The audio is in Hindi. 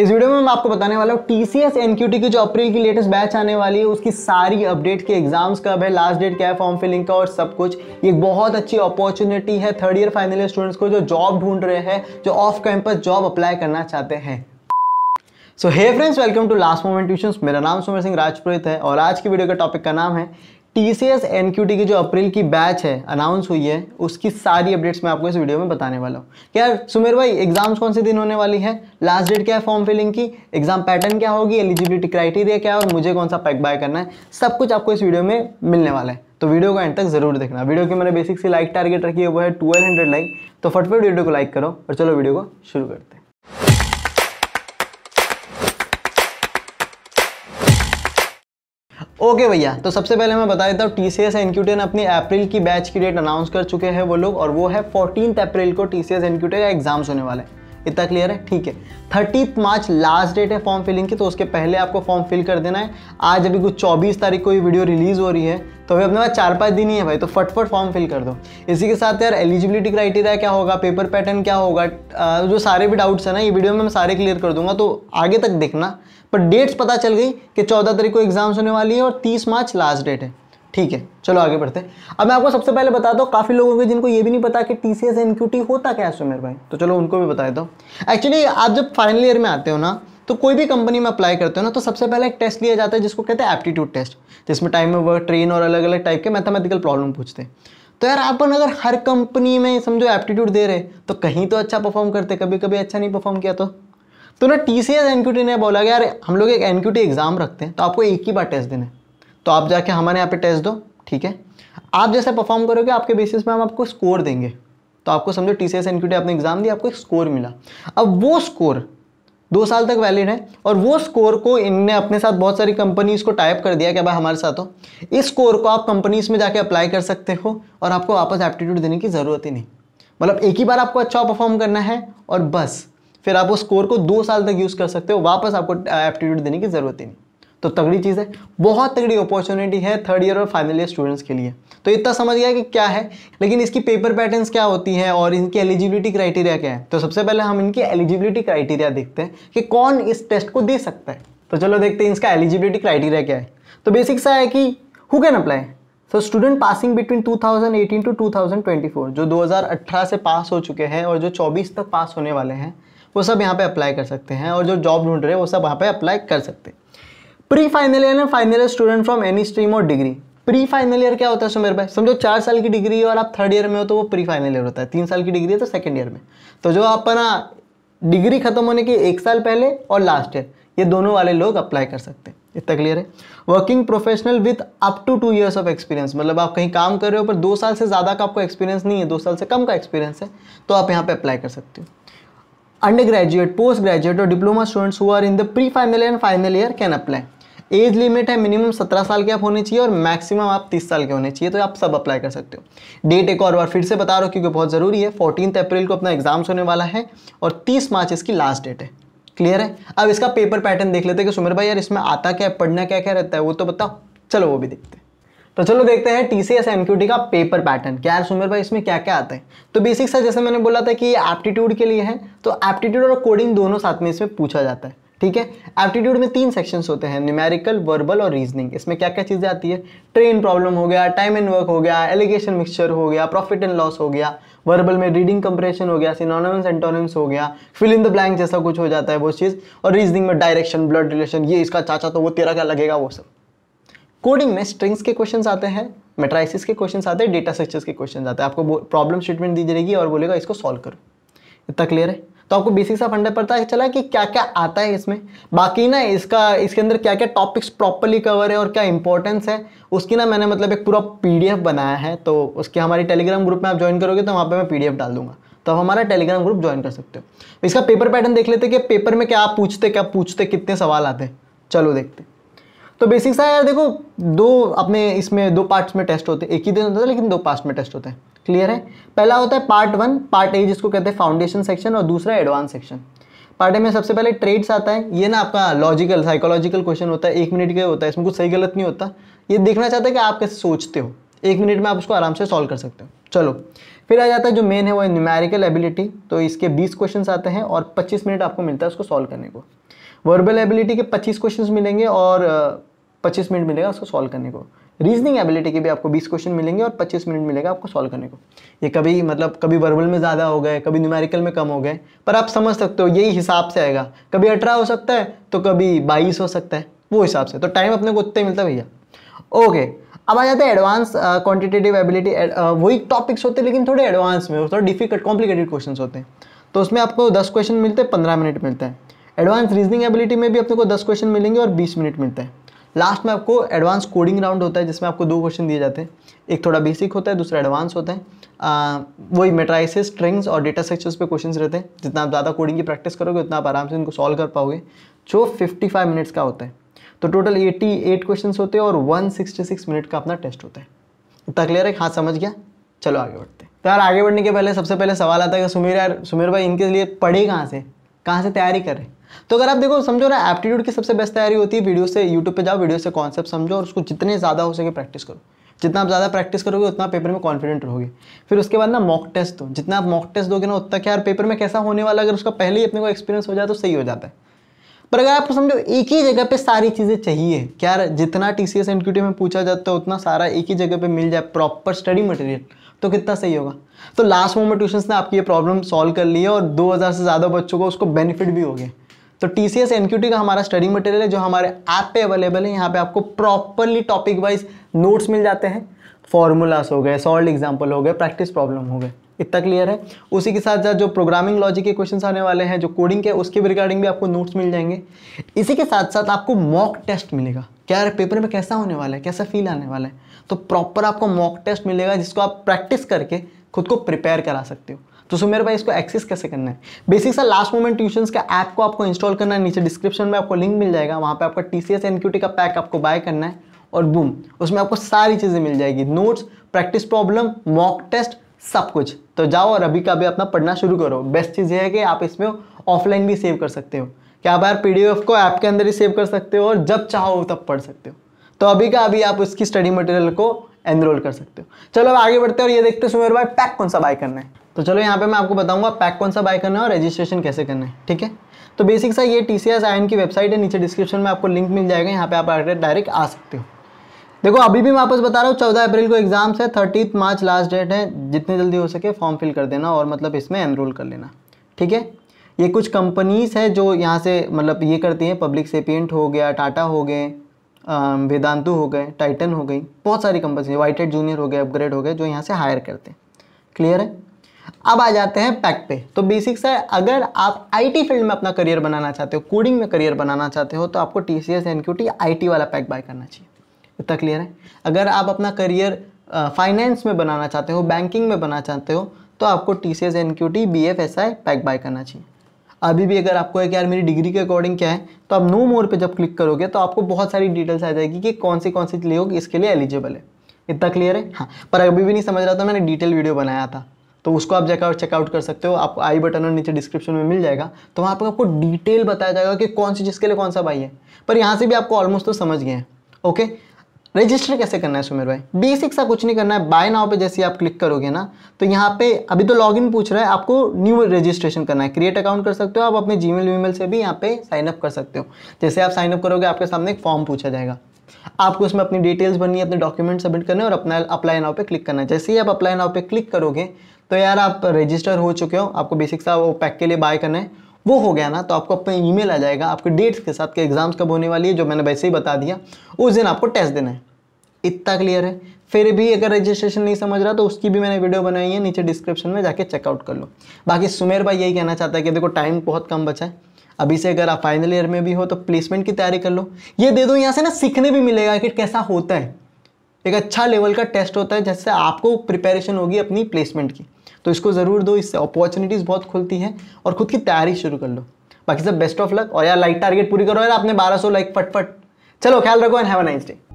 इस वीडियो में मैं आपको बताने वाला हूँ टी सी की जो अप्रैल की लेटेस्ट बैच आने वाली है उसकी सारी अपडेट के एग्जाम्स कब है लास्ट डेट क्या है फॉर्म फिलिंग का और सब कुछ ये बहुत अच्छी अपॉर्चुनिटी है third year final year students को जो जॉब ढूंढ रहे हैं जो ऑफ कैंपस जॉब अप्लाई करना चाहते हैं so hey friends welcome to last moment tuition मेरा नाम सुमर सिंह राजपुरोहित है और आज की वीडियो का टॉपिक का नाम है T C S N Q T की जो अप्रैल की बैच है अनाउंस हुई है उसकी सारी अपडेट्स मैं आपको इस वीडियो में बताने वाला हूँ क्या सुमेर भाई एग्जाम्स कौन से दिन होने वाली है लास्ट डेट क्या है फॉर्म फिलिंग की एग्जाम पैटर्न क्या होगी एलिजिबिलिटी क्राइटेरिया क्या है और मुझे कौन सा पैक बाय करना है सब कुछ आपको इस वीडियो में मिलने वाला है तो वीडियो को एंड तक जरूर देखना वीडियो की मैंने बेसिक सी लाइक टारगेट रखी है वो है ट्वेल्व हंड्रेड लाइक तो फटफट वीडियो को लाइक करो और चलो वीडियो को शुरू करते हैं ओके okay भैया तो सबसे पहले मैं बता देता हूँ टी सी एस एनक्यूटेन अपनी अप्रैल की बैच की डेट अनाउंस कर चुके हैं वो लोग और वो है फोर्टीन अप्रैल को टी सी एस एनक्यूटे का एग्जाम्स होने वाले हैं इतना क्लियर है ठीक है थर्टी मार्च लास्ट डेट है फॉर्म फिलिंग की तो उसके पहले आपको फॉर्म फिल कर देना है आज अभी कुछ चौबीस तारीख को ये वीडियो रिलीज़ हो रही है तो अभी अपने पास चार पाँच दिन ही है भाई तो फटफट फॉर्म फिल कर दो इसी के साथ यार एलिजिबिलिटी क्राइटेरिया क्या होगा पेपर पैटर्न क्या होगा जो सारे भी डाउट्स हैं ना ये वीडियो में मैं सारे क्लियर कर दूंगा तो आगे तक देखना पर डेट्स पता चल गई कि चौदह तारीख को एग्जाम्स होने वाली है और तीस मार्च लास्ट डेट है ठीक है चलो आगे बढ़ते हैं अब मैं आपको सबसे पहले बताता हूँ काफ़ी लोगों के जिनको ये भी नहीं पता कि टी सी एस एन होता क्या है सुमेर भाई तो चलो उनको भी बता देता हूँ एक्चुअली आप जब फाइनल ईयर में आते हो ना तो कोई भी कंपनी में अप्लाई करते हो ना तो सबसे पहले एक टेस्ट लिया जाता है जिसको कहते हैं एप्टीट्यूड टेस्ट जिसमें टाइम में वर्क ट्रेन और अलग अलग टाइप के मैथमेटिकल प्रॉब्लम पूछते हैं तो यार अपन अगर हर कंपनी में समझो एप्टीट्यूड दे रहे तो कहीं तो अच्छा परफॉर्म करते कभी कभी अच्छा नहीं परफॉर्म किया तो तो ना T C S N Q T ने बोला कि यार हम लोग एक एन क्यू टी एग्ज़ाम रखते हैं तो आपको एक ही बार टेस्ट देना है तो आप जाके हमारे यहाँ पे टेस्ट दो ठीक है आप जैसे परफॉर्म करोगे आपके बेसिस में हम आपको स्कोर देंगे तो आपको समझो टी सी एस आपने एग्ज़ाम दिया आपको एक स्कोर मिला अब वो स्कोर दो साल तक वैलिड है और वो स्कोर को इनने अपने साथ बहुत सारी कंपनीज को टाइप कर दिया कि भाई हमारे साथ हो इस स्कोर को आप कंपनीज में जाके अप्लाई कर सकते हो और आपको वापस एप्टीट्यूड देने की ज़रूरत ही नहीं मतलब एक ही बार आपको अच्छा परफॉर्म करना है और बस फिर आप उस स्कोर को दो साल तक यूज़ कर सकते हो वापस आपको एप्टीट्यूड देने की ज़रूरत ही नहीं तो तगड़ी चीज़ है बहुत तगड़ी अपॉर्चुनिटी है थर्ड ईयर और फाइनल ईयर स्टूडेंट्स के लिए तो इतना समझ गया कि क्या है लेकिन इसकी पेपर पैटर्न्स क्या होती है और इनकी एलिजिबिलिटी क्राइटेरिया क्या है तो सबसे पहले हम इनकी एलिजिबिलिटी क्राइटेरिया देखते हैं कि कौन इस टेस्ट को दे सकता है तो चलो देखते हैं इसका एलिजिबिलिटी क्राइटेरिया क्या है तो बेसिक सा है कि हु कैन अप्लाई तो स्टूडेंट पासिंग बिटवीन 2018 टू 2024 जो 2018 से पास हो चुके हैं और जो 24 तक पास होने वाले हैं वो सब यहाँ पे अप्लाई कर सकते हैं और जो जॉब ढूंढ रहे हैं वो सब यहाँ पे अप्लाई कर सकते हैं प्री फाइनल ईयर में final year student from any stream और डिग्री प्री फाइनल ईयर क्या होता है सुमेर भाई समझो चार साल की डिग्री है और आप थर्ड ईयर में हो तो वो प्री फाइनल ईयर होता है तीन साल की डिग्री है तो सेकेंड ईयर में तो जो अपना डिग्री खत्म होने की एक साल पहले और लास्ट ईयर ये दोनों वाले लोग अप्लाई कर सकते हैं इतना क्लियर है working professional with up to two years of experience मतलब आप कहीं काम कर रहे हो पर दो साल से ज़्यादा का आपको एक्सपीरियंस नहीं है दो साल से कम का एक्सपीरियंस है तो आप यहाँ पे अप्लाई कर सकते हो अंडर ग्रेजुएट पोस्ट ग्रेजुएट और diploma students who are in the pre final and final year can apply age limit है मिनिमम सत्रह साल के आप होने चाहिए और मैक्सिमम आप तीस साल के होने चाहिए तो आप सब अप्लाई कर सकते हो डेट एक और बार फिर से बता रहा हूँ क्योंकि बहुत ज़रूरी है फोर्टीन अप्रैल को अपना एग्जाम्स होने वाला है और तीस मार्च इसकी लास्ट डेट है क्लियर है अब इसका पेपर पैटर्न देख लेते हैं कि सुमर भाई यार इसमें आता क्या है पढ़ना क्या क्या रहता है वो तो बताओ चलो वो भी देखते हैं तो चलो देखते हैं T C S M Q T का पेपर पैटर्न क्या यार सुमेर भाई इसमें क्या क्या आता है तो बेसिक सा जैसे मैंने बोला था कि ये एप्टीट्यूड के लिए है तो एप्टीट्यूड और कोडिंग दोनों साथ में इसमें पूछा जाता है ठीक है एप्टीट्यूड में तीन सेक्शंस होते हैं न्यूमेरिकल वर्बल और रीजनिंग इसमें क्या क्या चीज़ें आती है ट्रेन प्रॉब्लम हो गया टाइम एंड वर्क हो गया एलिगेशन मिक्सचर हो गया प्रॉफिट एंड लॉस हो गया वर्बल में रीडिंग कंप्रेशन हो गया सिनोनम्स एंटोनिम्स हो गया फिल इन द ब्लैंक जैसा कुछ हो जाता है वो चीज़ और रीजनिंग में डायरेक्शन ब्लड रिलेशन ये इसका चाचा तो वो तेरा क्या लगेगा वो सब कोडिंग में स्ट्रिंग्स के क्वेश्चन आते हैं मेट्राइसिस के क्वेश्चन आते हैं डेटा स्ट्रक्चर्स के क्वेश्चन आते हैं आपको प्रॉब्लम स्टेटमेंट दी जाएगी और बोलेगा इसको सॉल्व करो इतना क्लियर है तो आपको बेसिक सा फंडा पता चला कि क्या क्या आता है इसमें बाकी ना इसका इसके अंदर क्या क्या टॉपिक्स प्रॉपरली कवर है और क्या इंपॉर्टेंस है उसकी ना मैंने मतलब एक पूरा पीडीएफ बनाया है तो उसके हमारे टेलीग्राम ग्रुप में आप ज्वाइन करोगे तो वहाँ पर मैं पीडीएफ डाल दूंगा तो आप हमारा टेलीग्राम ग्रुप ज्वाइन कर सकते हो इसका पेपर पैटर्न देख लेते कि पेपर में क्या आप पूछते क्या पूछते कितने सवाल आते हैं चलो देखते तो बेसिक सा यार देखो दो अपने इसमें दो पार्ट्स में टेस्ट होते हैं एक ही दिन होता है लेकिन दो पार्ट्स में टेस्ट होते हैं क्लियर है पहला होता है पार्ट वन पार्ट ए जिसको कहते हैं फाउंडेशन सेक्शन और दूसरा एडवांस सेक्शन पार्ट ए में सबसे पहले ट्रेड्स आता है ये ना आपका लॉजिकल साइकोलॉजिकल क्वेश्चन होता है एक मिनट का होता है इसमें कुछ सही गलत नहीं होता ये देखना चाहता है कि आप कैसे सोचते हो एक मिनट में आप उसको आराम से सॉल्व कर सकते हो चलो फिर आ जाता है जो मेन है वो न्यूमेरिकल एबिलिटी तो इसके 20 क्वेश्चंस आते हैं और 25 मिनट आपको मिलता है उसको सॉल्व करने को वर्बल एबिलिटी के 25 क्वेश्चंस मिलेंगे और 25 मिनट मिलेगा उसको सॉल्व करने को रीजनिंग एबिलिटी के भी आपको 20 क्वेश्चन मिलेंगे और 25 मिनट मिलेगा आपको सॉल्व करने को ये कभी मतलब कभी वर्बल में ज़्यादा हो गए कभी न्यूमेरिकल में कम हो गए पर आप समझ सकते हो यही हिसाब से आएगा कभी अठारह हो सकता है तो कभी बाईस हो सकता है वो हिसाब से तो टाइम अपने को उतना ही मिलता भैया ओके अब आ जाते हैं एडवांस क्वांटिटेटिव एबिलिटी वही टॉपिक्स होते हैं लेकिन थोड़े एडवांस में थोड़े डिफिकल्ट कॉम्प्लिकेटेड क्वेश्चन होते हैं तो उसमें आपको दस क्वेश्चन मिलते हैं पंद्रह मिनट मिलते हैं एडवांस रीजनिंग एबिलिटी में भी अपने को दस क्वेश्चन मिलेंगे और बीस मिनट मिलते हैं लास्ट में आपको एडवांस कोडिंग राउंड होता है जिसमें आपको दो क्वेश्चन दिए जाते हैं एक थोड़ा बेसिक होता है दूसरा एडवांस होता है वही मेट्राइसिस स्ट्रिंग्स और डेटा सेक्शंस पे क्वेश्चंस रहते हैं जितना आप ज़्यादा कोडिंग की प्रैक्टिस करोगे उतना आप आराम से इनको सॉल्व कर पाओगे जो 55 मिनट्स का होता है तो टोटल 88 क्वेश्चंस होते हैं और 166 मिनट का अपना टेस्ट होता है इतना क्लियर है हाँ समझ गया चलो आगे बढ़ते हैं तो यार आगे बढ़ने के पहले सबसे पहले सवाल आता है कि सुमीर यार सुमीर भाई इनके लिए पढ़े कहाँ से कहाँ से तैयारी करें तो अगर आप देखो समझो ना एप्टीट्यूड की सबसे बेस्ट तैयारी होती है वीडियो से यूट्यूब पे जाओ वीडियो से कॉन्सेप्ट समझो और उसको जितने ज़्यादा हो सके प्रैक्टिस करो जितना आप ज़्यादा प्रैक्टिस करोगे उतना पेपर में कॉन्फिडेंट रहोगे फिर उसके बाद ना मॉक टेस्ट दो जितना आप मॉक टेस्ट दोगे ना उतना क्या यार पेपर में कैसा होने वाला अगर उसका पहले ही अपने को एक्सपीरियंस हो जाए तो सही हो जाता है पर अगर आपको समझो एक ही जगह पे सारी चीज़ें चाहिए क्या जितना टी सी एस में पूछा जाता है उतना सारा एक ही जगह पर मिल जाए प्रॉपर स्टडी मटेरियल तो कितना सही होगा तो लास्ट मोमेंट ट्यूशन ने आपकी ये प्रॉब्लम सॉल्व कर ली है और 2000 से ज़्यादा बच्चों को उसको बेनिफिट भी हो गया तो टी सी एस का हमारा स्टडी मटेरियल है जो हमारे ऐप पे अवेलेबल है यहाँ पे आपको प्रॉपरली टॉपिक वाइज नोट्स मिल जाते हैं फॉर्मूलास हो गए सॉल्ड एग्जाम्पल हो गए प्रैक्टिस प्रॉब्लम हो गए इतना क्लियर है उसी के साथ साथ जो प्रोग्रामिंग लॉजिक के क्वेश्चन आने वाले हैं जो कोडिंग के उसके रिगार्डिंग भी आपको नोट्स मिल जाएंगे इसी के साथ साथ आपको मॉक टेस्ट मिलेगा क्या यार पेपर में कैसा होने वाला है कैसा फील आने वाला है तो प्रॉपर आपको मॉक टेस्ट मिलेगा जिसको आप प्रैक्टिस करके खुद को प्रिपेयर करा सकते हो तो सुमेर भाई इसको एक्सेस कैसे करना है बेसिक सा लास्ट मोमेंट ट्यूशन का ऐप को आपको इंस्टॉल करना है नीचे डिस्क्रिप्शन में आपको लिंक मिल जाएगा वहाँ पर आपका टी सी एस एन का पैक आपको बाय करना है और बूम उसमें आपको सारी चीज़ें मिल जाएगी notes practice problem mock test सब कुछ तो जाओ और अभी का भी अपना पढ़ना शुरू करो बेस्ट चीज़ ये है कि आप इसमें ऑफलाइन भी सेव कर सकते हो क्या आप डी एफ को ऐप के अंदर ही सेव कर सकते हो और जब चाहो तब पढ़ सकते हो तो अभी का अभी आप उसकी स्टडी मटेरियल को एनरोल कर सकते हो चलो अब आगे बढ़ते हैं और ये देखते हैं सुमेर भाई पैक कौन सा बाय करना है तो चलो यहाँ पे मैं आपको बताऊंगा पैक कौन सा बाय करना है और रजिस्ट्रेशन कैसे करना है ठीक है तो बेसिक सा ये T C S I N की वेबसाइट है नीचे डिस्क्रिप्शन में आपको लिंक मिल जाएगा यहाँ पे आप डायरेक्ट आ सकते हो देखो अभी भी मैं वापस बता रहा हूँ चौदह अप्रैल को एग्जाम्स है थर्टीथ मार्च लास्ट डेट है जितनी जल्दी हो सके फॉर्म फिल कर देना और मतलब इसमें एनरोल कर लेना ठीक है ये कुछ कंपनीज़ है जो यहाँ से मतलब ये करती हैं पब्लिक से पेंट हो गया टाटा हो गए वेदांतु हो गए टाइटन हो गई बहुत सारी कंपनी वाइटेड जूनियर हो गए अपग्रेड हो गए जो यहाँ से हायर करते हैं क्लियर है अब आ जाते हैं पैक पे तो बेसिक्स है अगर आप आईटी फील्ड में अपना करियर बनाना चाहते हो कोडिंग में करियर बनाना चाहते हो तो आपको टी सी एस वाला पैक बाय करना चाहिए इतना क्लियर है अगर आप अपना करियर फाइनेंस में बनाना चाहते हो बैंकिंग में बनाना चाहते हो तो आपको T C S N Q T B F S I pack buy करना चाहिए अभी भी अगर आपको है कि यार मेरी डिग्री के अकॉर्डिंग क्या है तो आप नो मोर पे जब क्लिक करोगे तो आपको बहुत सारी डिटेल्स आ जाएगी कि कौन सी कौन सी लोग इसके लिए एलिजिबल है इतना क्लियर है हाँ पर अभी भी नहीं समझ रहा था मैंने डिटेल वीडियो बनाया था तो उसको आप चेकआउट चेकआउट कर सकते हो आपको आई बटन और नीचे डिस्क्रिप्शन में मिल जाएगा तो वहाँ पर आपको डिटेल बताया जाएगा कि कौन सी जिसके लिए कौन सा बाई है पर यहाँ से भी आपको ऑलमोस्ट तो समझ गए हैं ओके रजिस्टर कैसे करना है सुमेर भाई बेसिक सा कुछ नहीं करना है बाय नाव पे जैसे आप क्लिक करोगे ना तो यहाँ पे अभी तो लॉगिन पूछ रहा है आपको न्यू रजिस्ट्रेशन करना है क्रिएट अकाउंट कर सकते हो आप अपने जी मेल से भी यहाँ पे साइन अप कर सकते हो जैसे आप साइन अप करोगे आपके सामने एक फॉर्म पूछा जाएगा आपको उसमें अपनी डिटेल्स भरनी है अपने डॉक्यूमेंट सबमिट करने और अपना अप्लाई नाव पे क्लिक करना है जैसे ही आप अप्लाई नाव पे क्लिक करोगे तो यार आप रजिस्टर हो चुके हो आपको बेसिक सा वो पैक के लिए बाय करना है वो हो गया ना तो आपको अपना ईमेल आ जाएगा आपके डेट्स के साथ के एग्ज़ाम्स कब होने वाली है जो मैंने वैसे ही बता दिया उस दिन आपको टेस्ट देना है इतना क्लियर है फिर भी अगर रजिस्ट्रेशन नहीं समझ रहा तो उसकी भी मैंने वीडियो बनाई है नीचे डिस्क्रिप्शन में जाके चेकआउट कर लो बाकी सुमेर भाई यही कहना चाहता है कि देखो टाइम बहुत कम बचा है अभी से अगर आप फाइनल ईयर में भी हो तो प्लेसमेंट की तैयारी कर लो ये दे दो यहाँ से ना सीखने भी मिलेगा कि कैसा होता है एक अच्छा लेवल का टेस्ट होता है जिससे आपको प्रिपेरेशन होगी अपनी प्लेसमेंट की तो इसको ज़रूर दो इससे अपॉर्चुनिटीज़ बहुत खुलती हैं और खुद की तैयारी शुरू कर लो बाकी सब बेस्ट ऑफ लक और यार लाइक टारगेट पूरी करो यार आपने 1200 लाइक फटफट चलो ख्याल रखो and have a nice day